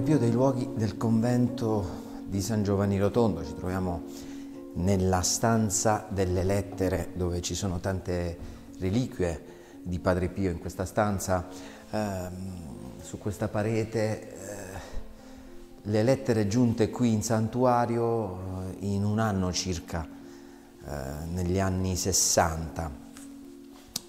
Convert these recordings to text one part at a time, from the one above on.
Padre Pio dei luoghi del convento di San Giovanni Rotondo, ci troviamo nella stanza delle lettere dove ci sono tante reliquie di Padre Pio in questa stanza, ehm, su questa parete eh, le lettere giunte qui in santuario eh, in un anno circa, eh, negli anni 60.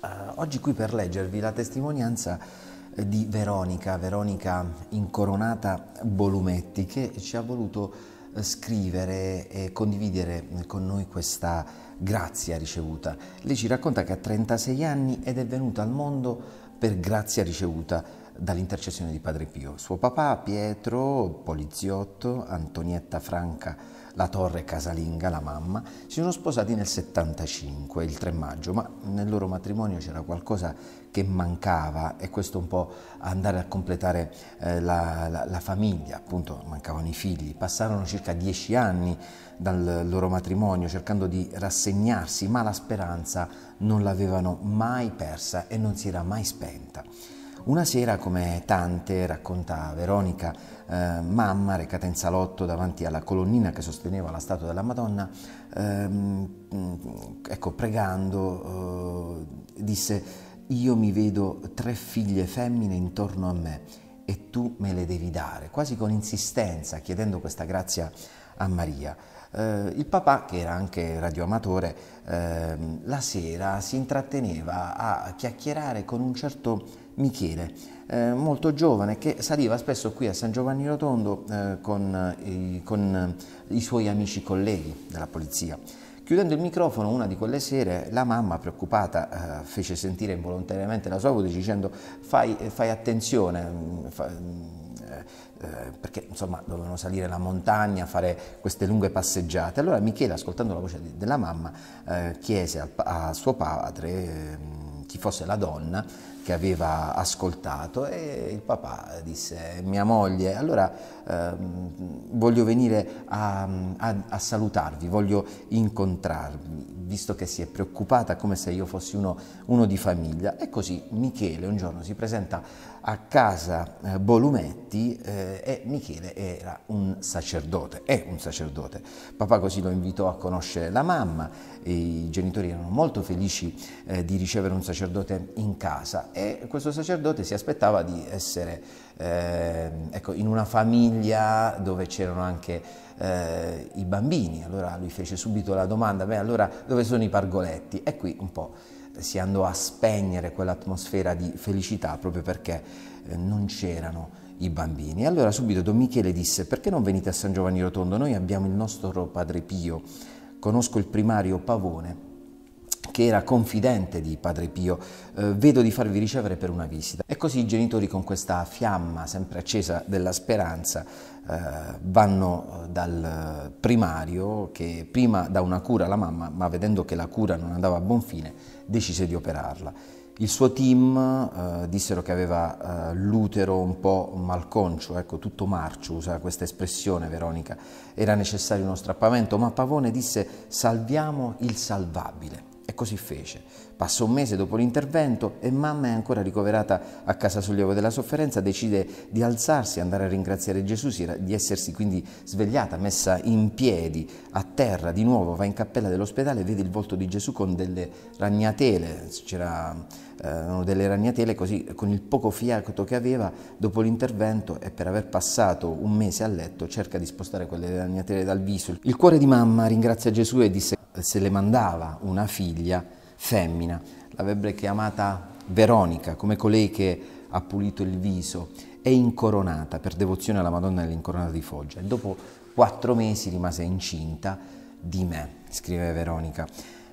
Eh, oggi qui per leggervi la testimonianza di Veronica, Veronica Incoronata Bolumetti, che ci ha voluto eh, scrivere e condividere con noi questa grazia ricevuta. Lei ci racconta che ha 36 anni ed è venuta al mondo per grazia ricevuta dall'intercessione di Padre Pio. Suo papà Pietro, poliziotto, Antonietta Franca, la torre casalinga, la mamma, si sono sposati nel 75, il 3 maggio, ma nel loro matrimonio c'era qualcosa che mancava e questo un po' andare a completare eh, la, la, la, famiglia, appunto mancavano i figli, passarono circa dieci anni dal loro matrimonio cercando di rassegnarsi, ma la speranza non l'avevano mai persa e non si era mai spenta. Una sera, come tante, racconta Veronica, eh, mamma recata in salotto davanti alla colonnina che sosteneva la statua della Madonna, ehm, mm, ecco, pregando, eh, disse, io mi vedo tre figlie femmine intorno a me e tu me le devi dare, quasi con insistenza, chiedendo questa grazia a Maria. Eh, il papà, che era anche radioamatore, eh, la sera si intratteneva a chiacchierare con un certo Michele, eh, molto giovane, che saliva spesso qui a San Giovanni Rotondo eh, con, eh, con eh, i suoi amici colleghi della polizia. Chiudendo il microfono una di quelle sere, la mamma preoccupata eh, fece sentire involontariamente la sua voce dicendo fai, eh, fai attenzione, mm, fa, mm, eh, eh, perché insomma dovevano salire la montagna, fare queste lunghe passeggiate. Allora Michele, ascoltando la voce di, della mamma, chiese al, a suo padre mm, chi fosse la donna che aveva ascoltato e il papà disse mia moglie allora ehm, voglio venire a, a, a salutarvi, voglio incontrarvi, visto che si è preoccupata come se io fossi uno, uno di famiglia. E così Michele un giorno si presenta a casa eh, Bolumetti eh, e Michele era un sacerdote, è un sacerdote. Papà così lo invitò a conoscere la mamma, i genitori erano molto felici eh, di ricevere un sacerdote in casa e questo sacerdote si aspettava di essere eh, ecco, in una famiglia dove c'erano anche eh, i bambini, allora lui fece subito la domanda, beh allora dove sono i pargoletti? E qui un po' si andò a spegnere quell'atmosfera di felicità proprio perché eh, non c'erano i bambini. allora subito Don Michele disse perché non venite a San Giovanni Rotondo? Noi abbiamo il nostro Padre Pio, conosco il primario Pavone che era confidente di Padre Pio, eh, vedo di farvi ricevere per una visita. E così i genitori con questa fiamma sempre accesa della speranza eh, vanno eh, dal eh, primario che prima dà una cura alla mamma, ma vedendo che la cura non andava a buon fine, decise di operarla. Il suo team eh, dissero che aveva eh, l'utero un po' malconcio, ecco, tutto marcio, usa questa espressione Veronica, era necessario uno strappamento, ma Pavone disse salviamo il salvabile. E così fece. Passa un mese dopo l'intervento e mamma è ancora ricoverata a casa sollievo della sofferenza, decide di alzarsi, andare a ringraziare Gesù, di essersi quindi svegliata, messa in piedi, a terra di nuovo, va in cappella dell'ospedale, vede il volto di Gesù con delle ragnatele, c'erano eh, delle ragnatele così con il poco fiato che aveva dopo l'intervento e per aver passato un mese a letto cerca di spostare quelle ragnatele dal viso. Il cuore di mamma ringrazia Gesù e disse se le mandava una figlia femmina, l'avrebbe chiamata Veronica, come colei che ha pulito il viso, è incoronata per devozione alla Madonna dell'Incoronata di Foggia. E dopo quattro mesi rimase incinta di me, scrive Veronica.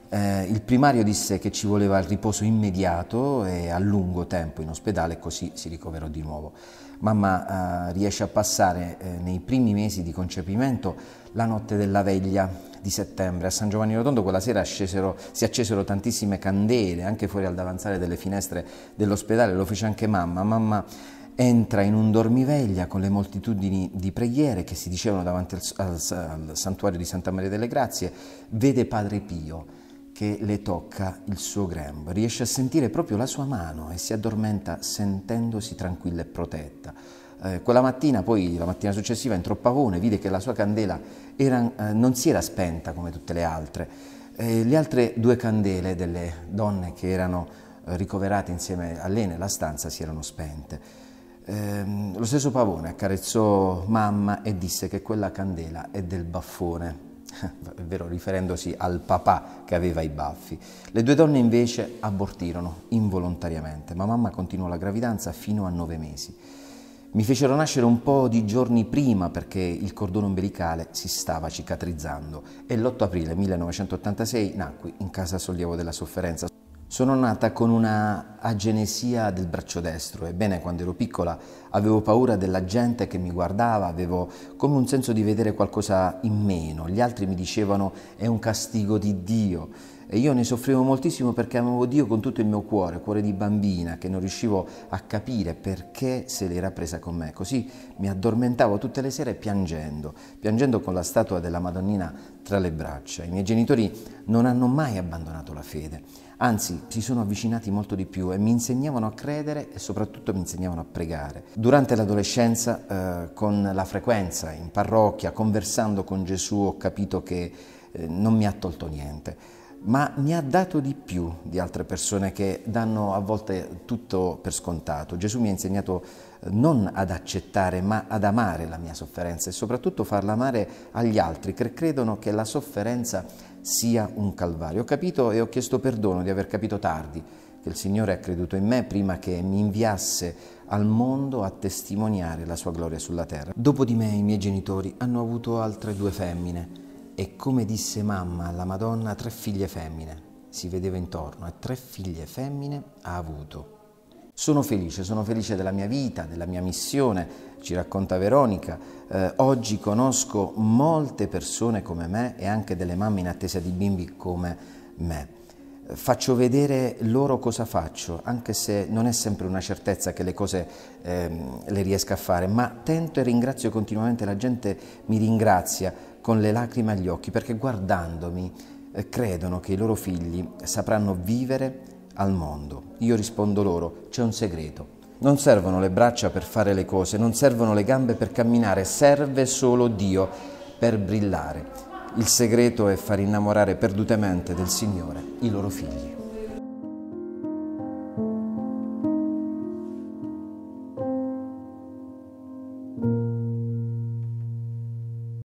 Eh, il primario disse che ci voleva il riposo immediato e a lungo tempo in ospedale, così si ricoverò di nuovo. Mamma eh, riesce a passare eh, nei primi mesi di concepimento la notte della veglia di settembre a San Giovanni Rotondo quella sera scesero, si accesero tantissime candele anche fuori al davanzale delle finestre dell'ospedale, lo fece anche mamma, mamma entra in un dormiveglia con le moltitudini di preghiere che si dicevano davanti al, al, al santuario di Santa Maria delle Grazie, vede Padre Pio che le tocca il suo grembo, riesce a sentire proprio la sua mano e si addormenta sentendosi tranquilla e protetta. Eh, quella mattina, poi la mattina successiva, entrò Pavone, vide che la sua candela era, eh, non si era spenta come tutte le altre. Eh, le altre due candele delle donne che erano eh, ricoverate insieme a lei nella stanza si erano spente. Ehm, lo stesso Pavone accarezzò mamma e disse che quella candela è del baffone, è vero, riferendosi al papà che aveva i baffi. Le due donne invece abortirono involontariamente, ma mamma continuò la gravidanza fino a nove mesi. Mi fecero nascere un po' di giorni prima perché il cordone ombelicale si stava cicatrizzando e l'8 aprile 1986 nacqui in casa sollievo della sofferenza. Sono nata con una agenesia del braccio destro, ebbene quando ero piccola avevo paura della gente che mi guardava, avevo come un senso di vedere qualcosa in meno, gli altri mi dicevano è un castigo di Dio e io ne soffrivo moltissimo perché amavo Dio con tutto il mio cuore, cuore di bambina, che non riuscivo a capire perché se l'era presa con me. Così mi addormentavo tutte le sere piangendo, piangendo con la statua della Madonnina tra le braccia. I miei genitori non hanno mai abbandonato la fede, anzi si sono avvicinati molto di più e mi insegnavano a credere e soprattutto mi insegnavano a pregare. Durante l'adolescenza, eh, con la frequenza in parrocchia, conversando con Gesù, ho capito che eh, non mi ha tolto niente ma mi ha dato di più di altre persone che danno a volte tutto per scontato. Gesù mi ha insegnato eh, non ad accettare, ma ad amare la mia sofferenza e soprattutto farla amare agli altri che credono che la sofferenza sia un calvario. Ho capito e ho chiesto perdono di aver capito tardi che il Signore ha creduto in me prima che mi inviasse al mondo a testimoniare la sua gloria sulla terra. Dopo di me i miei genitori hanno avuto altre due femmine e come disse mamma alla Madonna, tre figlie femmine. Si vedeva intorno e tre figlie femmine ha avuto. Sono felice, sono felice della mia vita, della mia missione, ci racconta Veronica. Eh, oggi conosco molte persone come me e anche delle mamme in attesa di bimbi come me. Faccio vedere loro cosa faccio, anche se non è sempre una certezza che le cose eh, le riesca a fare, ma tento e ringrazio continuamente, la gente mi ringrazia con le lacrime agli occhi perché guardandomi eh, credono che i loro figli sapranno vivere al mondo. Io rispondo loro, c'è un segreto. Non servono le braccia per fare le cose, non servono le gambe per camminare, serve solo Dio per brillare. Il segreto è far innamorare perdutamente del Signore i loro figli.